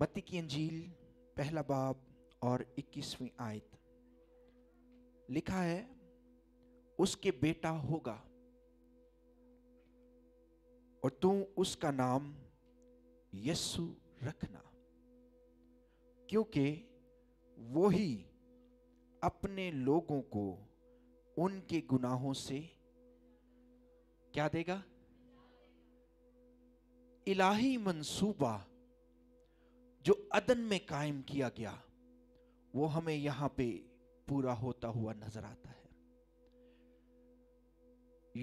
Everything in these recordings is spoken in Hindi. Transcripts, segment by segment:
मत्ती की अंजील पहला बाब और 21वीं आयत लिखा है उसके बेटा होगा और तू उसका नाम यस्सु रखना क्योंकि वो ही अपने लोगों को उनके गुनाहों से क्या देगा इलाही मंसूबा जो अदन में कायम किया गया वो हमें यहां पे पूरा होता हुआ नजर आता है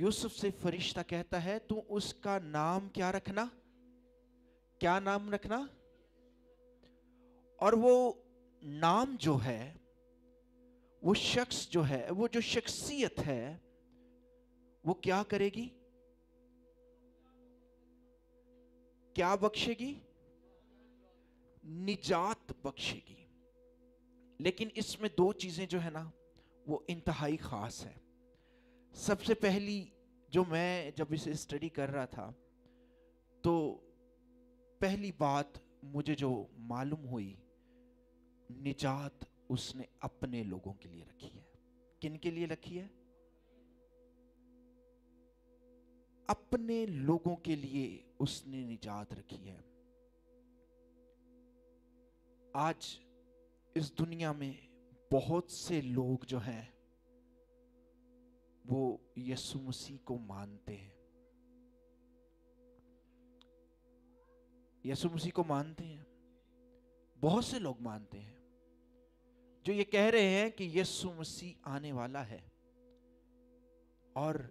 यूसुफ से फरिश्ता कहता है तू उसका नाम क्या रखना क्या नाम रखना और वो नाम जो है वो शख्स जो है वो जो शख्सियत है वो क्या करेगी क्या बख्शेगी निजात बख्शेगी लेकिन इसमें दो चीज़ें जो है ना वो इंतहाई ख़ास हैं सबसे पहली जो मैं जब इसे स्टडी कर रहा था तो पहली बात मुझे जो मालूम हुई निजात उसने अपने लोगों के लिए रखी है किन के लिए रखी है अपने लोगों के लिए उसने निजात रखी है आज इस दुनिया में बहुत से लोग जो हैं वो यीशु मसीह को मानते हैं यीशु मसीह को मानते हैं बहुत से लोग मानते हैं जो ये कह रहे हैं कि यीशु मसीह आने वाला है और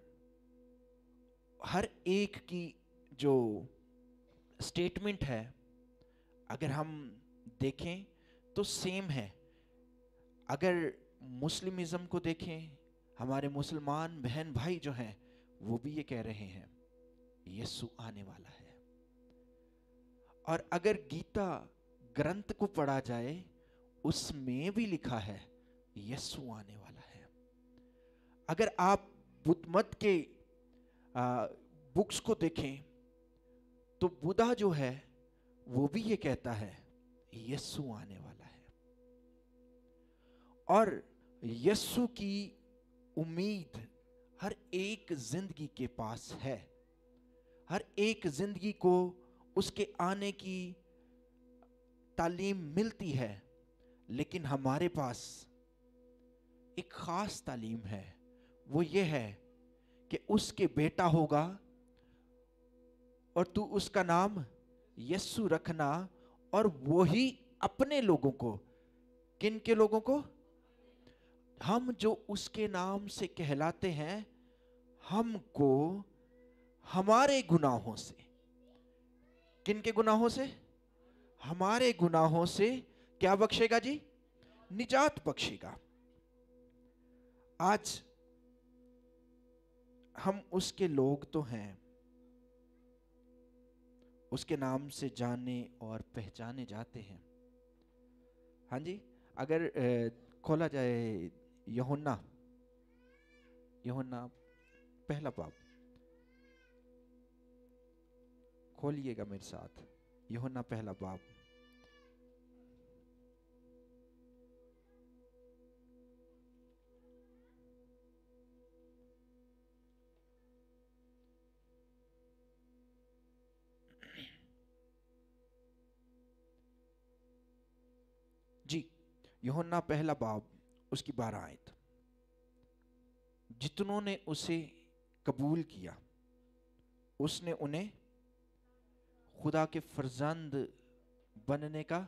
हर एक की जो स्टेटमेंट है अगर हम देखें तो सेम है अगर मुस्लिमिज्म को देखें हमारे मुसलमान बहन भाई जो हैं वो भी ये कह रहे हैं यस्सु आने वाला है और अगर गीता ग्रंथ को पढ़ा जाए उसमें भी लिखा है यस्सु आने वाला है अगर आप बुद्ध मत के आ, बुक्स को देखें तो बुधा जो है वो भी ये कहता है यस्सु आने वाला है और यस्सु की उम्मीद हर एक जिंदगी के पास है हर एक जिंदगी को उसके आने की तालीम मिलती है लेकिन हमारे पास एक ख़ास तालीम है वो ये है कि उसके बेटा होगा और तू उसका नाम यस्सु रखना और वही अपने लोगों को किन के लोगों को हम जो उसके नाम से कहलाते हैं हमको हमारे गुनाहों से किन के गुनाहों से हमारे गुनाहों से क्या बख्शेगा जी निजात बख्शेगा आज हम उसके लोग तो हैं उसके नाम से जाने और पहचाने जाते हैं हाँ जी अगर खोला जाए यहुन्ना यहुन्ना पहला पाप खोलिएगा मेरे साथ यहुन्ना पहला पाप योहन्ना पहला बाब उसकी बारह आयत जितनों ने उसे कबूल किया उसने उन्हें खुदा के फर्जंद बनने का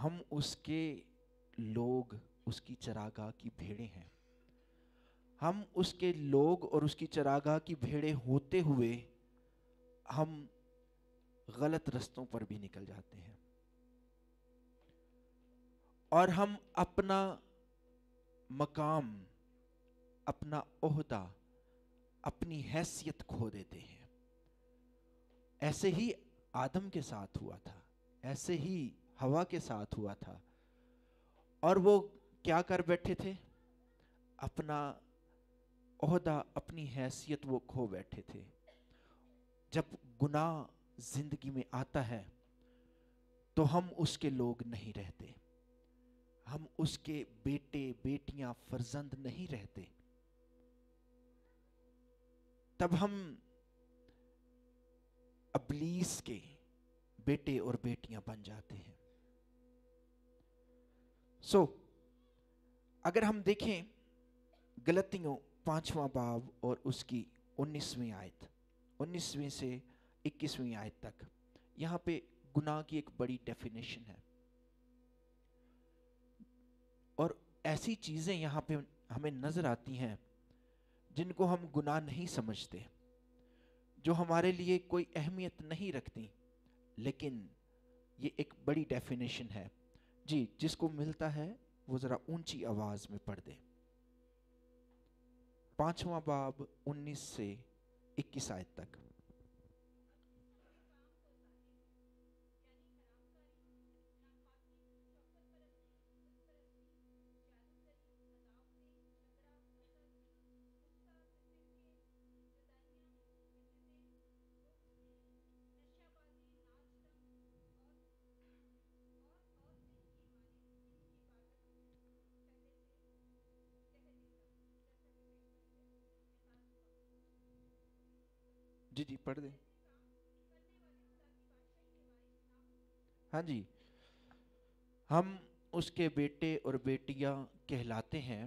हम उसके लोग उसकी चरागाह की भेड़े हैं हम उसके लोग और उसकी चरागाह की भेड़े होते हुए हम गलत रस्तों पर भी निकल जाते हैं और हम अपना मकाम अपना ओहदा अपनी हैसियत खो देते हैं ऐसे ही आदम के साथ हुआ था ऐसे ही हवा के साथ हुआ था और वो क्या कर बैठे थे अपना ओहदा अपनी हैसियत वो खो बैठे थे जब गुनाह जिंदगी में आता है तो हम उसके लोग नहीं रहते हम उसके बेटे बेटियां फर्जंद नहीं रहते तब हम अबलीस के बेटे और बेटियां बन जाते हैं सो so, अगर हम देखें गलतियों पांचवा बाब और उसकी उन्नीसवीं आयत उन्नीसवीं से इक्कीसवीं आयत तक यहाँ पे गुनाह की एक बड़ी डेफिनेशन है ऐसी चीज़ें यहाँ पे हमें नज़र आती हैं जिनको हम गुनाह नहीं समझते जो हमारे लिए कोई अहमियत नहीं रखती लेकिन ये एक बड़ी डेफिनेशन है जी जिसको मिलता है वो ज़रा ऊंची आवाज़ में पढ़ दे पाँचवा बाब 19 से 21 आयत तक पढ़ दे हाँ जी हम उसके बेटे और बेटियां कहलाते हैं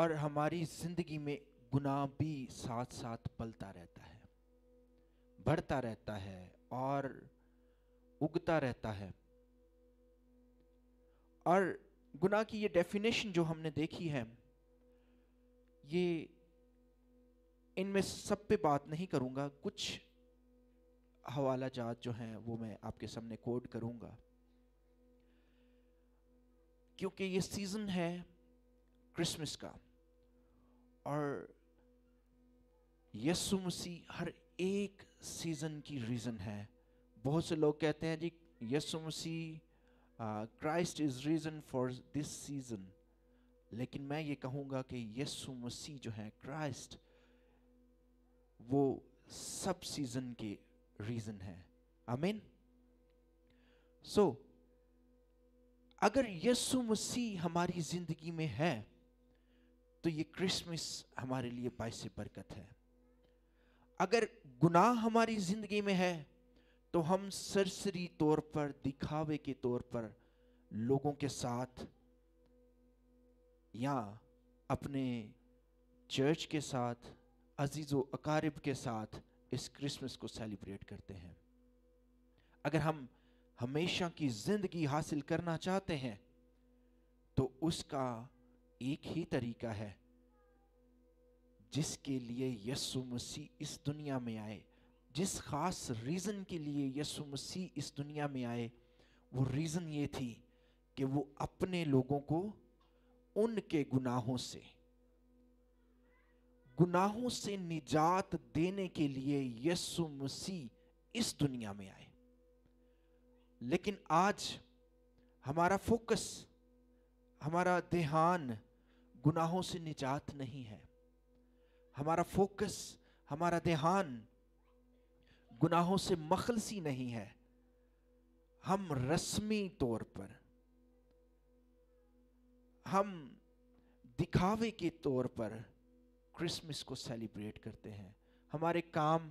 और हमारी जिंदगी में गुनाह भी साथ साथ पलता रहता है बढ़ता रहता है और उगता रहता है और गुनाह की ये डेफिनेशन जो हमने देखी है ये इनमें सब पे बात नहीं करूंगा कुछ हवाला जात जो हैं वो मैं आपके सामने कोड करूंगा क्योंकि ये सीज़न है क्रिसमस का और यसु मसीह हर एक सीज़न की रीज़न है बहुत से लोग कहते हैं जी Yesu Masih Christ is reason for this season लेकिन मैं ये कहूँगा कि यसु मसीह जो है क्राइस्ट वो सब सीजन के रीजन है आमीन सो so, अगर यीशु मसीह हमारी जिंदगी में है तो ये क्रिसमस हमारे लिए बायस बरकत है अगर गुनाह हमारी जिंदगी में है तो हम सरसरी तौर पर दिखावे के तौर पर लोगों के साथ या अपने चर्च के साथ अजीज़ व अकारब के साथ इस क्रिसमस को सेलिब्रेट करते हैं अगर हम हमेशा की जिंदगी हासिल करना चाहते हैं तो उसका एक ही तरीका है जिसके लिए यसु मसीह इस दुनिया में आए जिस खास रीज़न के लिए यसु मसीह इस दुनिया में आए वो रीज़न ये थी कि वो अपने लोगों को उनके गुनाहों से गुनाहों से निजात देने के लिए यीशु मसीह इस दुनिया में आए लेकिन आज हमारा फोकस हमारा ध्यान गुनाहों से निजात नहीं है हमारा फोकस हमारा ध्यान गुनाहों से मखलसी नहीं है हम रस्मी तौर पर हम दिखावे के तौर पर क्रिसमस को सेलिब्रेट करते हैं हमारे काम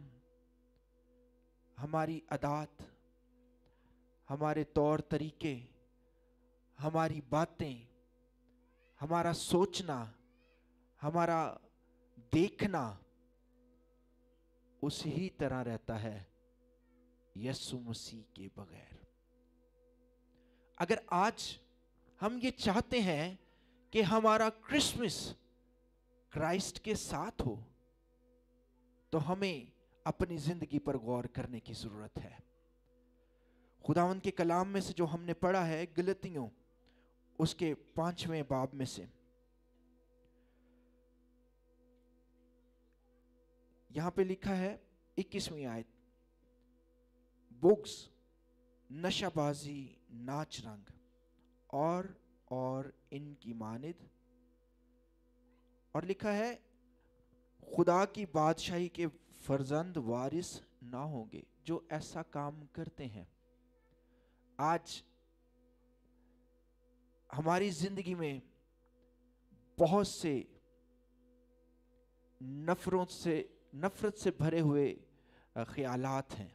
हमारी अदात हमारे तौर तरीके हमारी बातें हमारा सोचना हमारा देखना उस ही तरह रहता है यसु मसीह के बगैर अगर आज हम ये चाहते हैं कि हमारा क्रिसमस क्राइस्ट के साथ हो तो हमें अपनी जिंदगी पर गौर करने की जरूरत है खुदावन के कलाम में से जो हमने पढ़ा है गलतियों उसके पांचवें बाब में से यहां पे लिखा है इक्कीसवीं आयत बुक्स नशाबाजी नाच रंग और और इनकी मानिद और लिखा है खुदा की बादशाही के फर्जंद वारिस ना होंगे जो ऐसा काम करते हैं आज हमारी जिंदगी में बहुत से नफरों से नफरत से भरे हुए ख्यालात हैं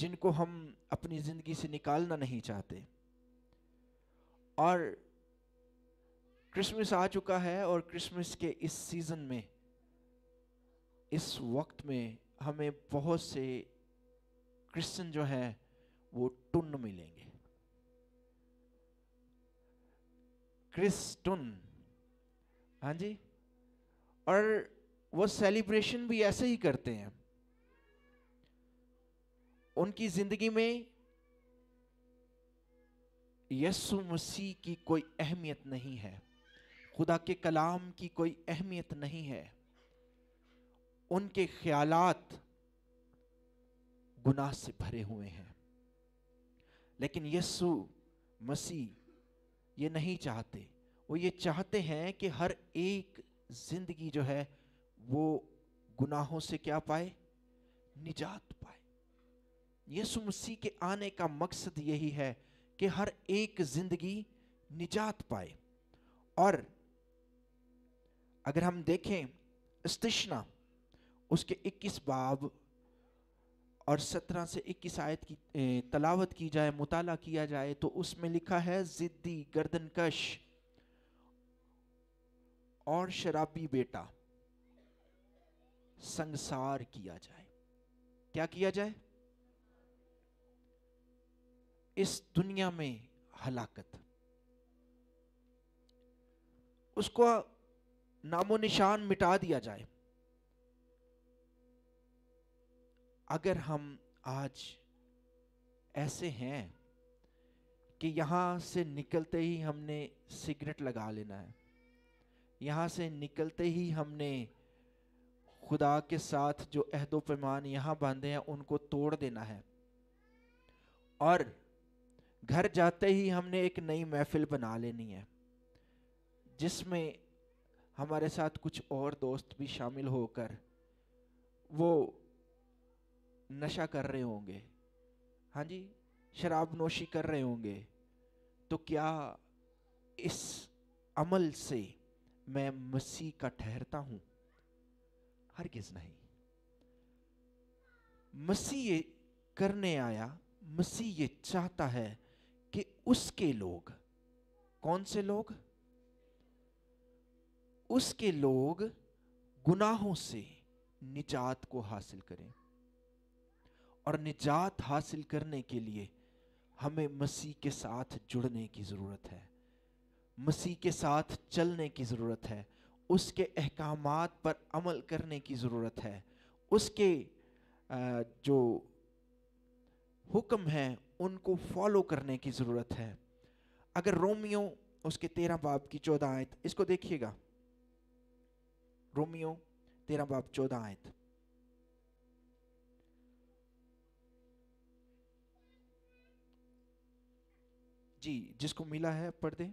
जिनको हम अपनी ज़िंदगी से निकालना नहीं चाहते और क्रिसमस आ चुका है और क्रिसमस के इस सीज़न में इस वक्त में हमें बहुत से क्रिश्चियन जो हैं वो टुन मिलेंगे क्रिस्टुन हाँ जी और वो सेलिब्रेशन भी ऐसे ही करते हैं उनकी जिंदगी में यसु मसीह की कोई अहमियत नहीं है खुदा के कलाम की कोई अहमियत नहीं है उनके ख्यालात गुनाह से भरे हुए हैं लेकिन यसु मसीह ये नहीं चाहते वो ये चाहते हैं कि हर एक जिंदगी जो है वो गुनाहों से क्या पाए निजात पाए यसु मसीह के आने का मकसद यही है कि हर एक जिंदगी निजात पाए और अगर हम देखें स्तृष्णा उसके 21 बाब और 17 से 21 आयत की तलावत की जाए मुताला किया जाए तो उसमें लिखा है ज़िद्दी गर्दनकश और शराबी बेटा संसार किया जाए क्या किया जाए इस दुनिया में हलाकत उसको नामो निशान मिटा दिया जाए अगर हम आज ऐसे हैं कि यहाँ से निकलते ही हमने सिगरेट लगा लेना है यहाँ से निकलते ही हमने खुदा के साथ जो अहदो पैमान यहां बांधे हैं उनको तोड़ देना है और घर जाते ही हमने एक नई महफिल बना लेनी है जिसमें हमारे साथ कुछ और दोस्त भी शामिल होकर वो नशा कर रहे होंगे हाँ जी शराब नोशी कर रहे होंगे तो क्या इस अमल से मैं मसीह का ठहरता हूं किस नहीं मसीह ये करने आया मसीह ये चाहता है कि उसके लोग कौन से लोग उसके लोग गुनाहों से निजात को हासिल करें और निजात हासिल करने के लिए हमें मसीह के साथ जुड़ने की ज़रूरत है मसीह के साथ चलने की ज़रूरत है उसके अहकाम पर अमल करने की ज़रूरत है उसके जो हुक्म हैं उनको फॉलो करने की ज़रूरत है अगर रोमियो उसके तेरह बाप की चौदह आयत इसको देखिएगा रोमियो तेरा बाप चौदह आयत जी जिसको मिला है पढ़ दे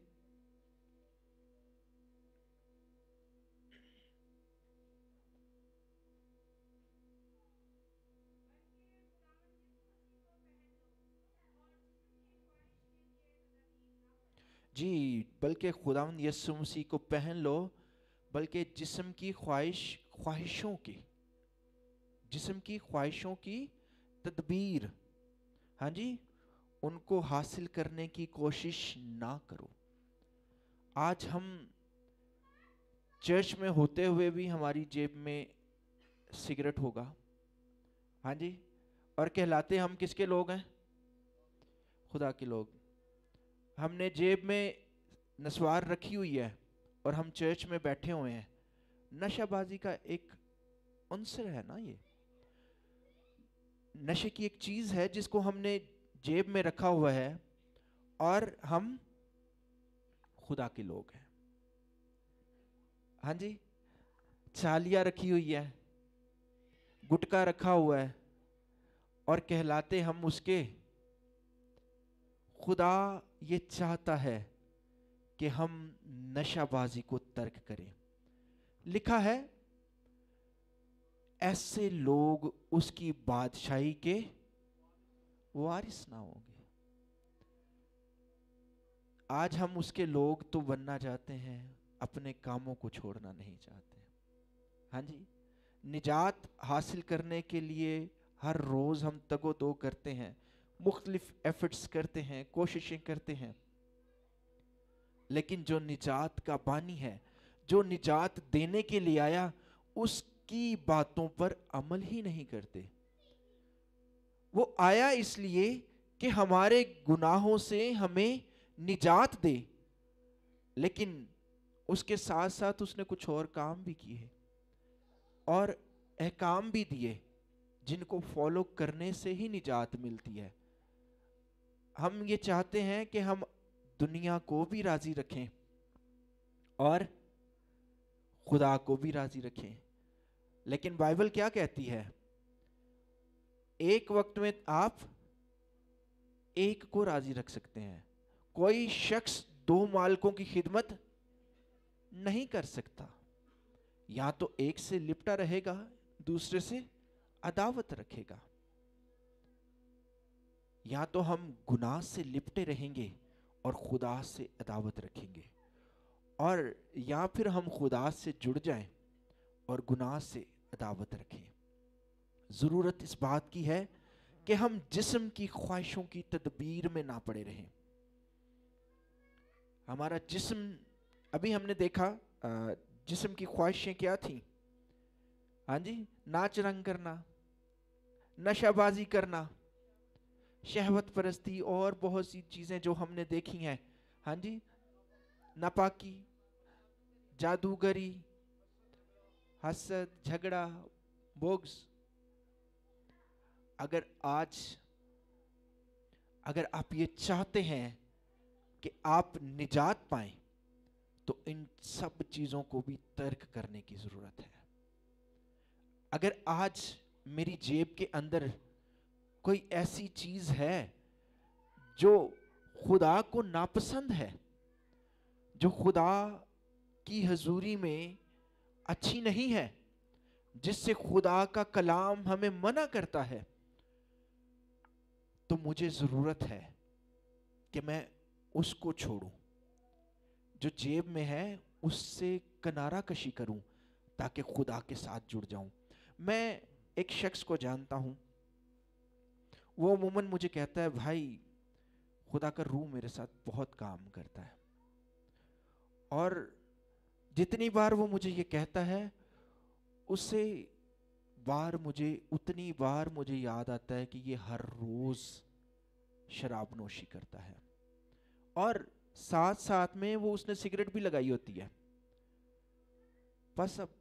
जी बल्कि खुदा यसु मसीह को पहन लो बल्कि जिस्म की ख्वाहिश ख्वाहिशों की जिस्म की ख्वाहिशों की तदबीर हाँ जी उनको हासिल करने की कोशिश ना करो आज हम चर्च में होते हुए भी हमारी जेब में सिगरेट होगा हाँ जी और कहलाते हम किसके लोग हैं खुदा के लोग हमने जेब में नसवार रखी हुई है और हम चर्च में बैठे हुए हैं नशाबाजी का एक अंसर है ना ये नशे की एक चीज है जिसको हमने जेब में रखा हुआ है और हम खुदा के लोग हैं हाँ जी चालिया रखी हुई है गुटका रखा हुआ है और कहलाते हम उसके खुदा ये चाहता है कि हम नशाबाजी को तर्क करें लिखा है ऐसे लोग उसकी बादशाही के वारिस ना होंगे आज हम उसके लोग तो बनना चाहते हैं अपने कामों को छोड़ना नहीं चाहते हाँ जी निजात हासिल करने के लिए हर रोज़ हम तगो दो करते हैं मुख्तलिफ एफर्ट्स करते हैं कोशिशें करते हैं लेकिन जो निजात का बानी है जो निजात देने के लिए आया उसकी बातों पर अमल ही नहीं करते वो आया इसलिए कि हमारे गुनाहों से हमें निजात दे लेकिन उसके साथ साथ उसने कुछ और काम भी किए और अहकाम भी दिए जिनको फॉलो करने से ही निजात मिलती है हम ये चाहते हैं कि हम दुनिया को भी राज़ी रखें और खुदा को भी राज़ी रखें लेकिन बाइबल क्या कहती है एक वक्त में आप एक को राज़ी रख सकते हैं कोई शख्स दो मालकों की खिदमत नहीं कर सकता या तो एक से लिपटा रहेगा दूसरे से अदावत रखेगा या तो हम गुनाह से लिपटे रहेंगे और खुदा से अदावत रखेंगे और या फिर हम खुदा से जुड़ जाएं और गुनाह से अदावत रखें ज़रूरत इस बात की है कि हम जिस्म की ख्वाहिशों की तदबीर में ना पड़े रहें हमारा जिस्म अभी हमने देखा जिस्म की ख्वाहिशें क्या थी हाँ जी नाच रंग करना नशाबाजी करना शहवत परस्ती और बहुत सी चीज़ें जो हमने देखी हैं हाँ जी नपाकी जादूगरी हसद झगड़ा बोग्स अगर आज अगर आप ये चाहते हैं कि आप निजात पाएं तो इन सब चीज़ों को भी तर्क करने की ज़रूरत है अगर आज मेरी जेब के अंदर कोई ऐसी चीज है जो खुदा को नापसंद है जो खुदा की हजूरी में अच्छी नहीं है जिससे खुदा का कलाम हमें मना करता है तो मुझे ज़रूरत है कि मैं उसको छोड़ू जो जेब में है उससे किनारा कशी करूं ताकि खुदा के साथ जुड़ जाऊं मैं एक शख्स को जानता हूं वो मोमन मुझे कहता है भाई खुदा का रूह मेरे साथ बहुत काम करता है और जितनी बार वो मुझे ये कहता है उससे बार मुझे उतनी बार मुझे याद आता है कि ये हर रोज़ शराब नोशी करता है और साथ साथ में वो उसने सिगरेट भी लगाई होती है बस अब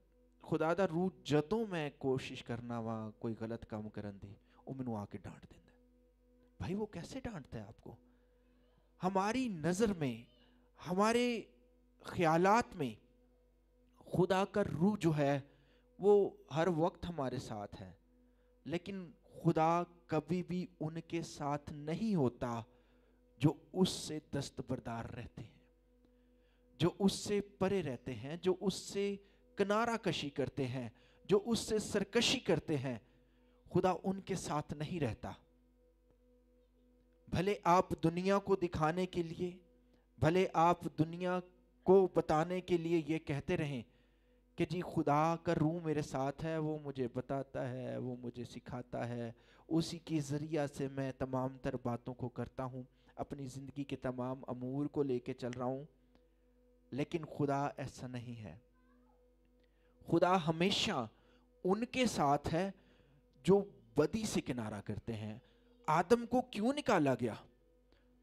खुदा रूह ਜਦੋਂ मैं कोशिश करना ਵਾ कोई गलत काम ਕਰਨ दी वो मैं आके डांट ਡਾਂਟ भाई वो कैसे डांटते हैं आपको हमारी नज़र में हमारे ख्यालात में खुदा का रूह जो है वो हर वक्त हमारे साथ है लेकिन खुदा कभी भी उनके साथ नहीं होता जो उससे दस्तबरदार रहते हैं जो उससे परे रहते हैं जो उससे किनारा कशी करते हैं जो उससे सरकशी करते हैं खुदा उनके साथ नहीं रहता भले आप दुनिया को दिखाने के लिए भले आप दुनिया को बताने के लिए ये कहते रहें कि जी खुदा का रूह मेरे साथ है वो मुझे बताता है वो मुझे सिखाता है उसी के ज़रिया से मैं तमाम तर बातों को करता हूँ अपनी ज़िंदगी के तमाम अमूर को लेके चल रहा हूँ लेकिन खुदा ऐसा नहीं है खुदा हमेशा उनके साथ है जो बदी से किनारा करते हैं आदम को क्यों निकाला गया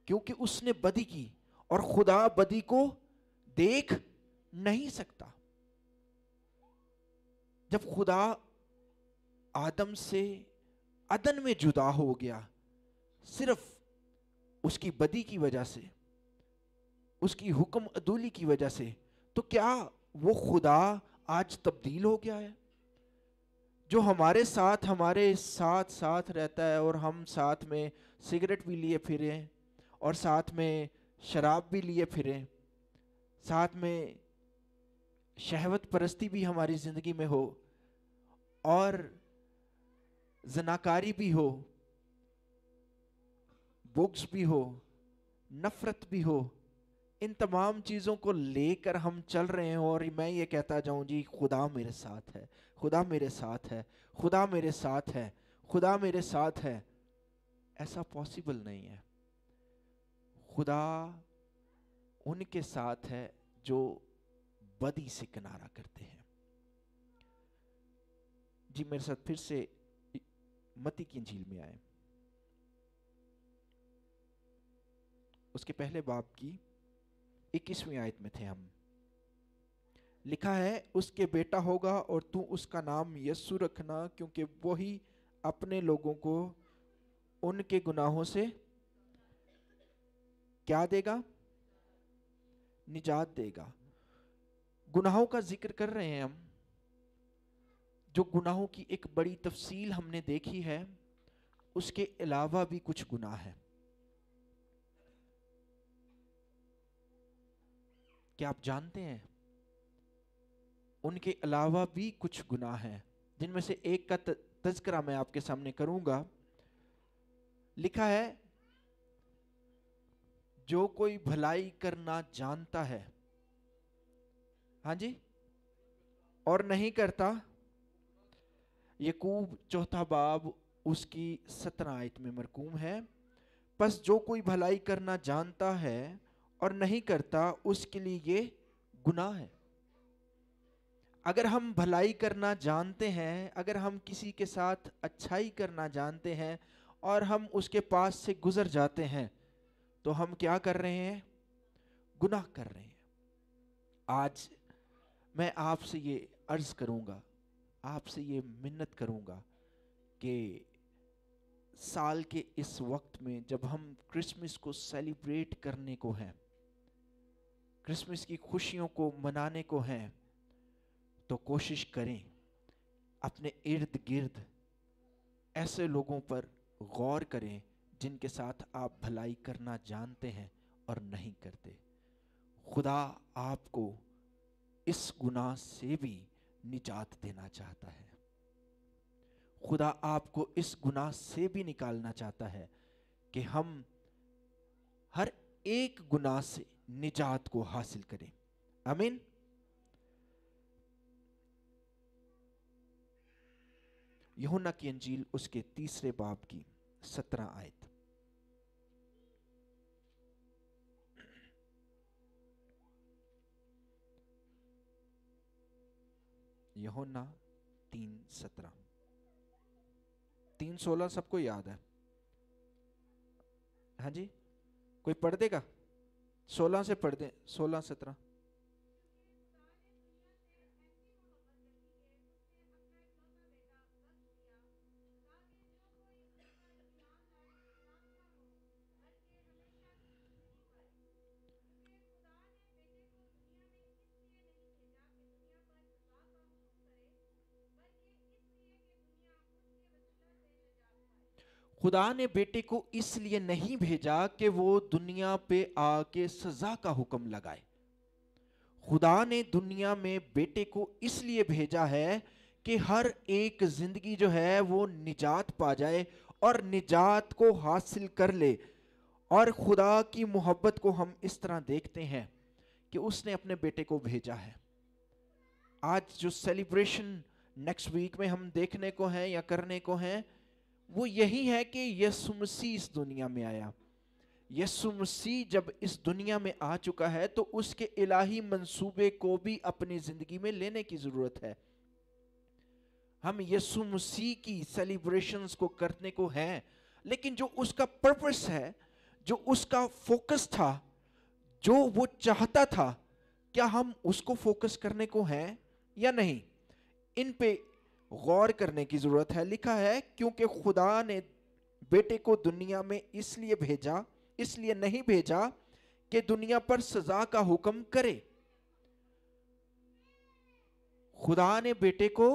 क्योंकि उसने बदी की और खुदा बदी को देख नहीं सकता जब खुदा आदम से अदन में जुदा हो गया सिर्फ उसकी बदी की वजह से उसकी हुक्म अदूली की वजह से तो क्या वो खुदा आज तब्दील हो गया है जो हमारे साथ हमारे साथ साथ रहता है और हम साथ में सिगरेट भी लिए फिरें और साथ में शराब भी लिए फिरें साथ में शहवत परस्ती भी हमारी ज़िंदगी में हो और जनाकारी भी हो बुक्स भी हो नफ़रत भी हो इन तमाम चीज़ों को लेकर हम चल रहे हैं और मैं ये कहता जाऊँ जी खुदा मेरे साथ है खुदा मेरे साथ है खुदा मेरे साथ है खुदा मेरे साथ है ऐसा पॉसिबल नहीं है खुदा उनके साथ है जो बदी से किनारा करते हैं जी मेरे साथ फिर से मती की झील में आए उसके पहले बाप की इक्कीसवीं आयत में थे हम लिखा है उसके बेटा होगा और तू उसका नाम यस्सु रखना क्योंकि वही अपने लोगों को उनके गुनाहों से क्या देगा निजात देगा गुनाहों का जिक्र कर रहे हैं हम जो गुनाहों की एक बड़ी तफसील हमने देखी है उसके अलावा भी कुछ गुनाह है क्या आप जानते हैं उनके अलावा भी कुछ गुनाह हैं जिनमें से एक का तस्करा मैं आपके सामने करूंगा लिखा है जो कोई भलाई करना जानता है हाँ जी और नहीं करता यकूब चौथा बाब उसकी सत्रह आयत में मरकूम है बस जो कोई भलाई करना जानता है और नहीं करता उसके लिए ये गुनाह है अगर हम भलाई करना जानते हैं अगर हम किसी के साथ अच्छाई करना जानते हैं और हम उसके पास से गुजर जाते हैं तो हम क्या कर रहे हैं गुनाह कर रहे हैं आज मैं आपसे ये अर्ज़ करूँगा आपसे ये मिन्नत करूँगा कि साल के इस वक्त में जब हम क्रिसमस को सेलिब्रेट करने को हैं क्रिसमस की खुशियों को मनाने को हैं तो कोशिश करें अपने इर्द गिर्द ऐसे लोगों पर गौर करें जिनके साथ आप भलाई करना जानते हैं और नहीं करते खुदा आपको इस गुनाह से भी निजात देना चाहता है खुदा आपको इस गुनाह से भी निकालना चाहता है कि हम हर एक गुनाह से निजात को हासिल करें अमीन यहुना की अंजील उसके तीसरे बाब की सत्रह आयत यहोना तीन सत्रह तीन सोलह सबको याद है हाँ जी कोई पढ़ देगा सोलह से पढ़ दें सोलह सत्रह खुदा ने बेटे को इसलिए नहीं भेजा कि वो दुनिया पे आके सजा का हुक्म लगाए खुदा ने दुनिया में बेटे को इसलिए भेजा है कि हर एक जिंदगी जो है वो निजात पा जाए और निजात को हासिल कर ले और खुदा की मोहब्बत को हम इस तरह देखते हैं कि उसने अपने बेटे को भेजा है आज जो सेलिब्रेशन नेक्स्ट वीक में हम देखने को हैं या करने को हैं वो यही है कि यसु मसीह इस दुनिया में आया यसु मसीह जब इस दुनिया में आ चुका है तो उसके इलाही मंसूबे को भी अपनी ज़िंदगी में लेने की ज़रूरत है हम यसु मसीह की सेलिब्रेशंस को करने को हैं लेकिन जो उसका पर्पस है जो उसका फोकस था जो वो चाहता था क्या हम उसको फोकस करने को हैं या नहीं इन पे गौर करने की ज़रूरत है लिखा है क्योंकि खुदा ने बेटे को दुनिया में इसलिए भेजा इसलिए नहीं भेजा कि दुनिया पर सजा का हुक्म करे खुदा ने बेटे को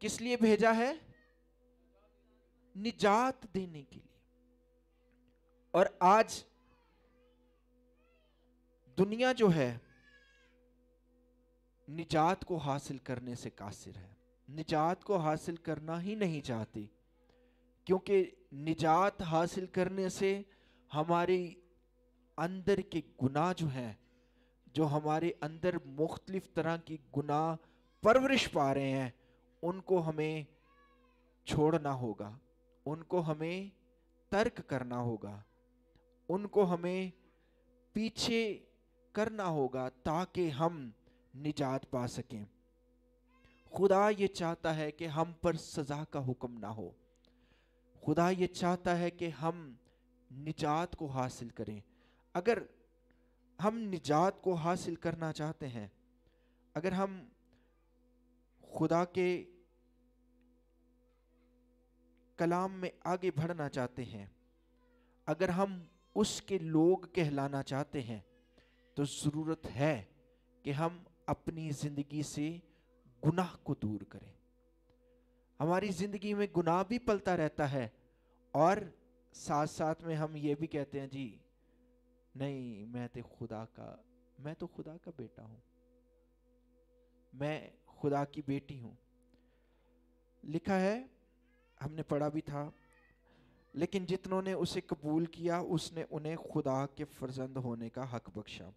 किस लिए भेजा है निजात देने के लिए और आज दुनिया जो है निजात को हासिल करने से कासिर है निजात को हासिल करना ही नहीं चाहती क्योंकि निजात हासिल करने से हमारे अंदर के गुनाह जो हैं जो हमारे अंदर मुख्तलिफ़ तरह की गुनाह परवरिश पा रहे हैं उनको हमें छोड़ना होगा उनको हमें तर्क करना होगा उनको हमें पीछे करना होगा ताकि हम निजात पा सकें खुदा ये चाहता है कि हम पर सज़ा का हुक्म ना हो खुदा ये चाहता है कि हम निजात को हासिल करें अगर हम निजात को हासिल करना चाहते हैं अगर हम खुदा के कलाम में आगे बढ़ना चाहते हैं अगर हम उसके लोग कहलाना चाहते हैं तो ज़रूरत है कि हम अपनी जिंदगी से गुनाह को दूर करें हमारी जिंदगी में गुनाह भी पलता रहता है और साथ साथ में हम ये भी कहते हैं जी नहीं मैं तो खुदा का मैं तो खुदा का बेटा हूं मैं खुदा की बेटी हूं लिखा है हमने पढ़ा भी था लेकिन जितनों ने उसे कबूल किया उसने उन्हें खुदा के फर्जंद होने का हक बख्शा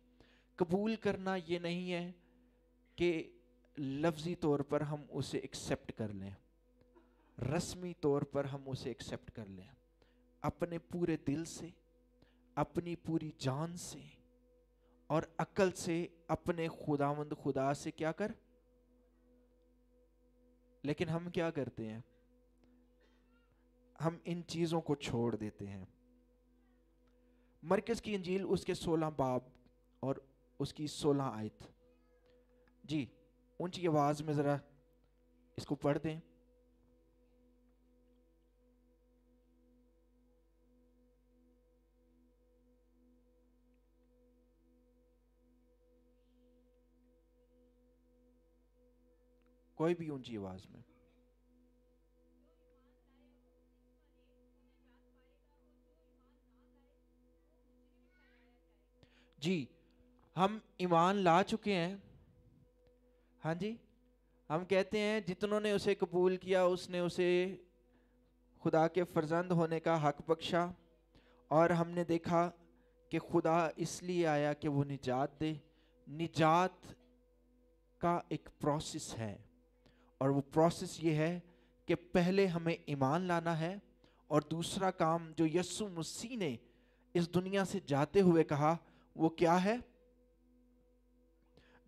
कबूल करना ये नहीं है कि लफ्ज़ी तौर पर हम उसे एक्सेप्ट कर लें रस्मी तौर पर हम उसे एक्सेप्ट कर लें अपने पूरे दिल से अपनी पूरी जान से और अकल से अपने खुदावंद खुदा से क्या कर लेकिन हम क्या करते हैं हम इन चीज़ों को छोड़ देते हैं मरकज़ की इंजील उसके सोलह बाब और उसकी सोलह आयत जी ऊंची आवाज में जरा इसको पढ़ दें कोई भी ऊंची आवाज में जी हम ईमान ला चुके हैं हाँ जी हम कहते हैं जितनों ने उसे कबूल किया उसने उसे खुदा के फर्जंद होने का हक बख्शा और हमने देखा कि खुदा इसलिए आया कि वो निजात दे निजात का एक प्रोसेस है और वो प्रोसेस ये है कि पहले हमें ईमान लाना है और दूसरा काम जो यसु मसीह ने इस दुनिया से जाते हुए कहा वो क्या है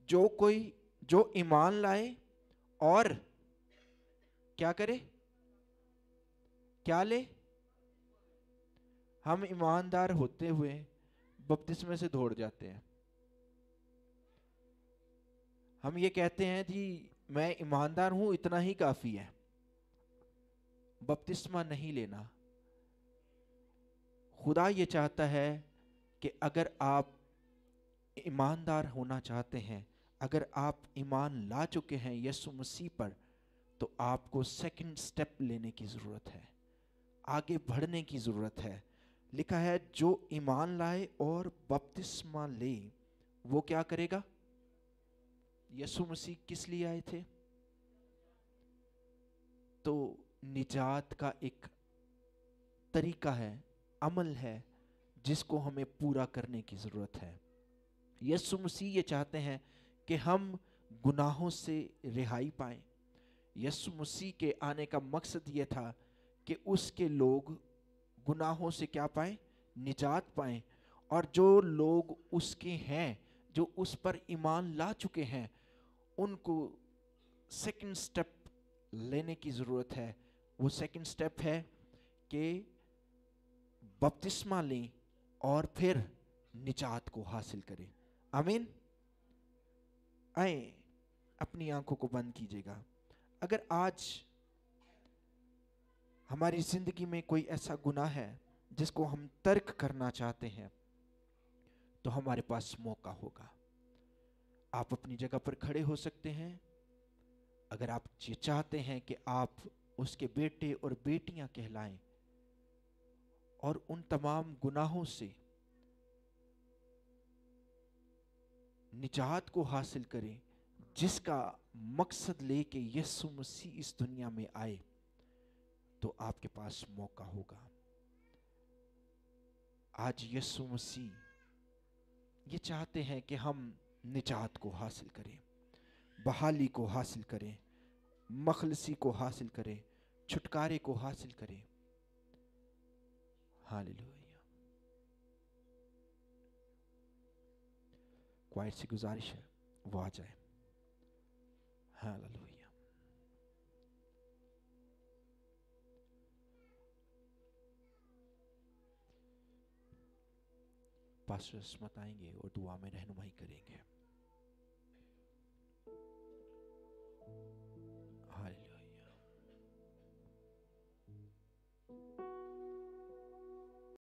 जो कोई जो ईमान लाए और क्या करे क्या ले हम ईमानदार होते हुए बपतिस्मे से दौड़ जाते हैं हम ये कहते हैं जी मैं ईमानदार हूं इतना ही काफ़ी है बपतिस्मा नहीं लेना खुदा ये चाहता है कि अगर आप ईमानदार होना चाहते हैं अगर आप ईमान ला चुके हैं यसु मसीह पर तो आपको सेकंड स्टेप लेने की ज़रूरत है आगे बढ़ने की ज़रूरत है लिखा है जो ईमान लाए और बपतिस्मा ले वो क्या करेगा यसु मसीह किस लिए आए थे तो निजात का एक तरीका है अमल है जिसको हमें पूरा करने की ज़रूरत है यसु मसीह ये चाहते हैं कि हम गुनाहों से रिहाई पाएं यसु मसीह के आने का मकसद ये था कि उसके लोग गुनाहों से क्या पाएं निजात पाएं और जो लोग उसके हैं जो उस पर ईमान ला चुके हैं उनको सेकंड स्टेप लेने की ज़रूरत है वो सेकंड स्टेप है कि बपतिस्मा लें और फिर निजात को हासिल करें आमीन आए अपनी आंखों को बंद कीजिएगा अगर आज हमारी जिंदगी में कोई ऐसा गुना है जिसको हम तर्क करना चाहते हैं तो हमारे पास मौका होगा आप अपनी जगह पर खड़े हो सकते हैं अगर आप ये चाहते हैं कि आप उसके बेटे और बेटियां कहलाएं और उन तमाम गुनाहों से निजात को हासिल करें जिसका मकसद लेके यीशु मसीह इस दुनिया में आए तो आपके पास मौका होगा आज यीशु मसीह ये चाहते हैं कि हम निजात को हासिल करें बहाली को हासिल करें मखलसी को हासिल करें छुटकारे को हासिल करें हाँ क्वाइट सी गुजारिश है वो आ जाए बताएंगे और दुआ में रहनुमाई करेंगे हालेलुया